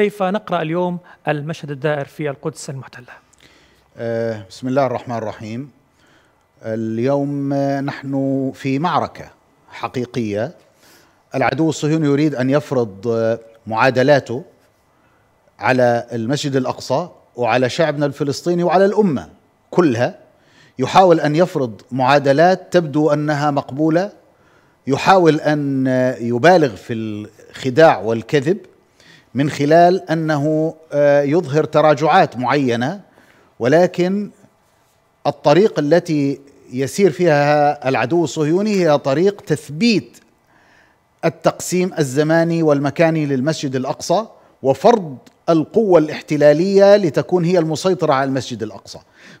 كيف نقرأ اليوم المشهد الدائر في القدس المحتلة آه، بسم الله الرحمن الرحيم اليوم نحن في معركة حقيقية العدو الصهيوني يريد أن يفرض آه، معادلاته على المسجد الأقصى وعلى شعبنا الفلسطيني وعلى الأمة كلها يحاول أن يفرض معادلات تبدو أنها مقبولة يحاول أن آه، يبالغ في الخداع والكذب من خلال انه آه، يظهر تراجعات معينه ولكن الطريق التي يسير فيها العدو الصهيوني هي طريق تثبيت التقسيم الزماني والمكاني للمسجد الاقصى وفرض القوة الاحتلالية لتكون هي المسيطرة على المسجد الأقصى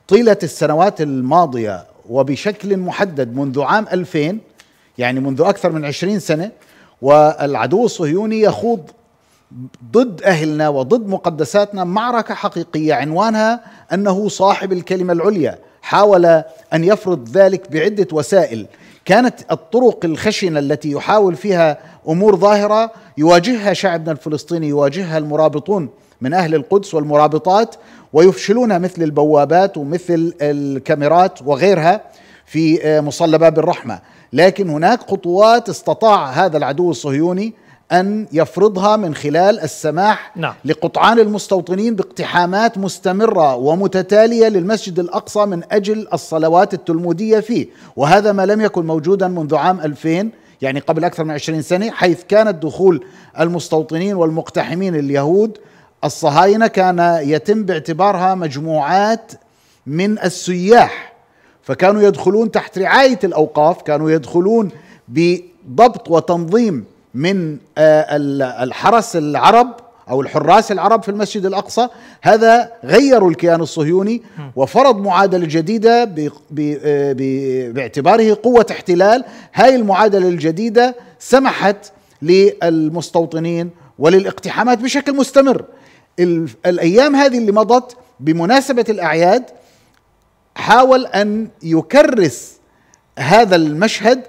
طيلة السنوات الماضية وبشكل محدد منذ عام 2000 يعني منذ أكثر من 20 سنة والعدو الصهيوني يخوض ضد اهلنا وضد مقدساتنا معركه حقيقيه عنوانها انه صاحب الكلمه العليا حاول ان يفرض ذلك بعده وسائل كانت الطرق الخشنه التي يحاول فيها امور ظاهره يواجهها شعبنا الفلسطيني يواجهها المرابطون من اهل القدس والمرابطات ويفشلون مثل البوابات ومثل الكاميرات وغيرها في مصلى باب الرحمه لكن هناك خطوات استطاع هذا العدو الصهيوني أن يفرضها من خلال السماح نعم. لقطعان المستوطنين باقتحامات مستمرة ومتتالية للمسجد الأقصى من أجل الصلوات التلمودية فيه وهذا ما لم يكن موجودا منذ عام 2000 يعني قبل أكثر من 20 سنة حيث كانت دخول المستوطنين والمقتحمين اليهود الصهاينة كان يتم باعتبارها مجموعات من السياح فكانوا يدخلون تحت رعاية الأوقاف كانوا يدخلون بضبط وتنظيم من آه، الحرس العرب او الحراس العرب في المسجد الاقصى هذا غيروا الكيان الصهيوني وفرض معادله جديده آه، باعتباره قوه احتلال هاي المعادله الجديده سمحت للمستوطنين وللاقتحامات بشكل مستمر الايام هذه اللي مضت بمناسبه الاعياد حاول ان يكرس هذا المشهد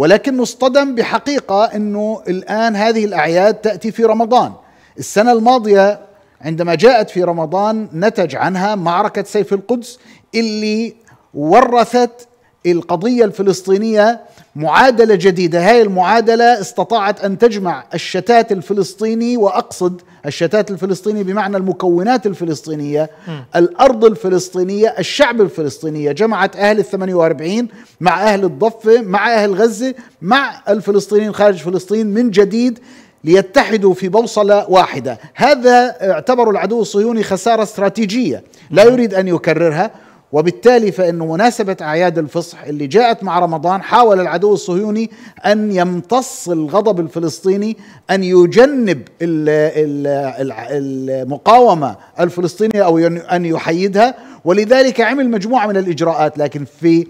ولكنه اصطدم بحقيقة أنه الآن هذه الأعياد تأتي في رمضان السنة الماضية عندما جاءت في رمضان نتج عنها معركة سيف القدس اللي ورثت القضية الفلسطينية معادلة جديدة هاي المعادلة استطاعت أن تجمع الشتات الفلسطيني وأقصد الشتات الفلسطيني بمعنى المكونات الفلسطينية م. الأرض الفلسطينية الشعب الفلسطينية جمعت أهل الثمانية واربعين مع أهل الضفة مع أهل غزة مع الفلسطينيين خارج فلسطين من جديد ليتحدوا في بوصله واحده، هذا اعتبره العدو الصهيوني خساره استراتيجيه لا يريد ان يكررها وبالتالي فإن مناسبة أعياد الفصح اللي جاءت مع رمضان حاول العدو الصهيوني أن يمتص الغضب الفلسطيني أن يجنب المقاومة الفلسطينية أو أن يحيدها ولذلك عمل مجموعة من الإجراءات لكن في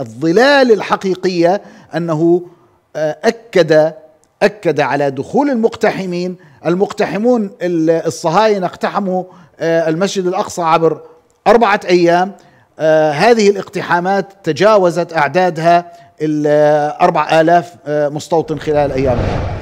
الظلال الحقيقية أنه آه، أكد أكد على دخول المقتحمين المقتحمون الصهاينة اقتحموا آه، المسجد الأقصى عبر أربعة أيام آه، هذه الاقتحامات تجاوزت أعدادها الأربع آه، آلاف آه، مستوطن خلال أيامها